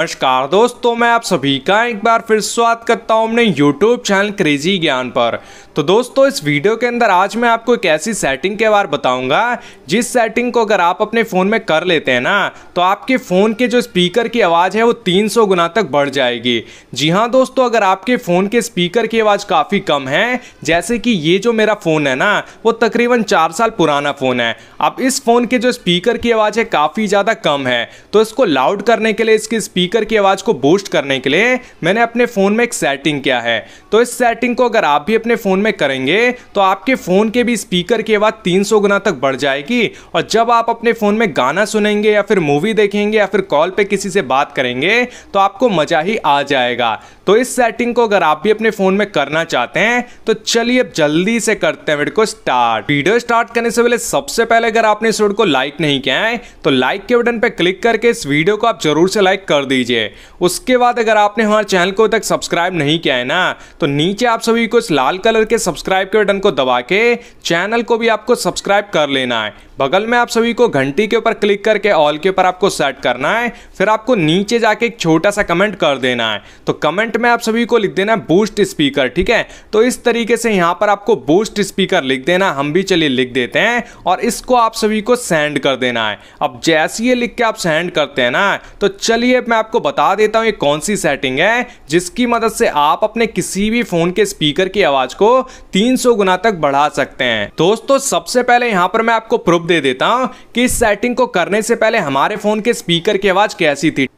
नमस्कार दोस्तों मैं आप सभी का एक बार फिर स्वागत करता हूं अपने YouTube चैनल क्रेजी ज्ञान पर तो दोस्तों इस वीडियो के अंदर आज मैं आपको एक ऐसी सेटिंग के बारे बताऊंगा जिस सेटिंग को अगर आप अपने फ़ोन में कर लेते हैं ना तो आपके फ़ोन के जो स्पीकर की आवाज़ है वो 300 गुना तक बढ़ जाएगी जी हाँ दोस्तों अगर आपके फ़ोन के स्पीकर की आवाज़ काफ़ी कम है जैसे कि ये जो मेरा फ़ोन है ना वो तकरीबन चार साल पुराना फ़ोन है अब इस फ़ोन के जो स्पीकर की आवाज़ है काफ़ी ज़्यादा कम है तो इसको लाउड करने के लिए इसके स्पीकर की आवाज़ को बूस्ट करने के लिए मैंने अपने फ़ोन में एक सेटिंग किया है तो इस सेटिंग को अगर आप भी अपने फ़ोन में में करेंगे तो आपके फ़ोन के भी स्पीकर की आवाज़ तीन गुना तक बढ़ जाएगी और जब आप अपने फ़ोन में गाना सुनेंगे या फिर मूवी देखेंगे या फिर कॉल पर किसी से बात करेंगे तो आपको मज़ा ही आ जाएगा तो इस सेटिंग को अगर आप भी अपने फ़ोन में करना चाहते हैं तो चलिए अब जल्दी से करते हैं वीडियो को स्टार्ट वीडियो स्टार्ट करने से पहले सबसे पहले अगर आपने इस वीडियो को लाइक नहीं किया है तो लाइक के बटन पर क्लिक करके इस वीडियो को आप जरूर से लाइक कर दीजिए उसके बाद अगर आपने हमारे चैनल को तक सब्सक्राइब नहीं किया है ना तो नीचे आप सभी को इस लाल कलर के सब्सक्राइब के बटन को दबा के चैनल को भी आपको सब्सक्राइब कर लेना है बगल में आप सभी को घंटी के ऊपर क्लिक करके ऑल के ऊपर आपको सेट करना है फिर आपको नीचे जाके एक छोटा सा कमेंट कर देना है तो कमेंट में आप सभी को लिख देना है बूस्ट स्पीकर ठीक है तो इस तरीके से यहाँ पर आपको बूस्ट स्पीकर लिख देना हम भी चलिए लिख देते हैं और इसको आप सभी को सेंड कर देना है अब जैसे ये लिख के आप सेंड करते हैं ना तो चलिए मैं आपको बता देता हूँ ये कौन सी सेटिंग है जिसकी मदद से आप अपने किसी भी फोन के स्पीकर की आवाज को तीन गुना तक बढ़ा सकते हैं दोस्तों सबसे पहले यहाँ पर मैं आपको प्रूफ दे देता हूँ कि इस सेटिंग को करने से पहले हमारे फोन के स्पीकर की आवाज कैसी थी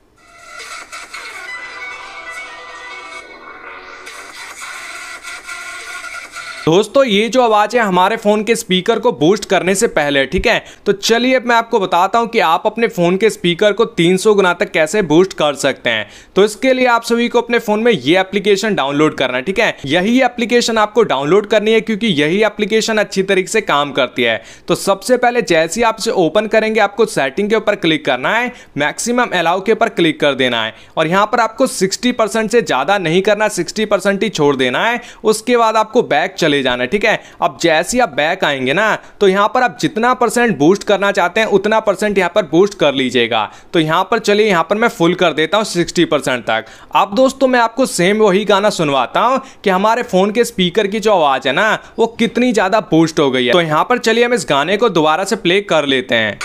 दोस्तों ये जो आवाज़ है हमारे फ़ोन के स्पीकर को बूस्ट करने से पहले ठीक है तो चलिए मैं आपको बताता हूँ कि आप अपने फ़ोन के स्पीकर को 300 गुना तक कैसे बूस्ट कर सकते हैं तो इसके लिए आप सभी को अपने फ़ोन में ये एप्लीकेशन डाउनलोड करना है ठीक है यही एप्लीकेशन आपको डाउनलोड करनी है क्योंकि यही एप्लीकेशन अच्छी तरीके से काम करती है तो सबसे पहले जैसे ही आप इसे ओपन करेंगे आपको सेटिंग के ऊपर क्लिक करना है मैक्सिमम अलाउ के ऊपर क्लिक कर देना है और यहाँ पर आपको सिक्सटी से ज़्यादा नहीं करना सिक्सटी ही छोड़ देना है उसके बाद आपको बैक चले ले जाना है ठीक है अब जैसे ही आप बैक आएंगे ना तो यहाँ पर आप जितना परसेंट बूस्ट करना चाहते हैं उतना परसेंट यहाँ पर बूस्ट कर लीजिएगा तो यहाँ पर चलिए यहाँ पर मैं फुल कर देता हूँ सिक्सटी परसेंट तक अब दोस्तों मैं आपको सेम वही गाना सुनवाता हूँ कि हमारे फ़ोन के स्पीकर की जो आवाज़ है ना वो कितनी ज़्यादा बूस्ट हो गई है तो यहाँ पर चलिए हम इस गाने को दोबारा से प्ले कर लेते हैं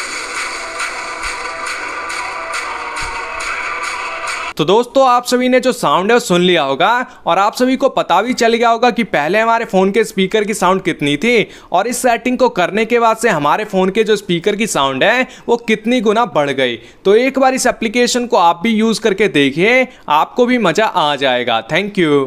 तो दोस्तों आप सभी ने जो साउंड है सुन लिया होगा और आप सभी को पता भी चल गया होगा कि पहले हमारे फ़ोन के स्पीकर की साउंड कितनी थी और इस सेटिंग को करने के बाद से हमारे फ़ोन के जो स्पीकर की साउंड है वो कितनी गुना बढ़ गई तो एक बार इस एप्लीकेशन को आप भी यूज़ करके देखिए आपको भी मज़ा आ जाएगा थैंक यू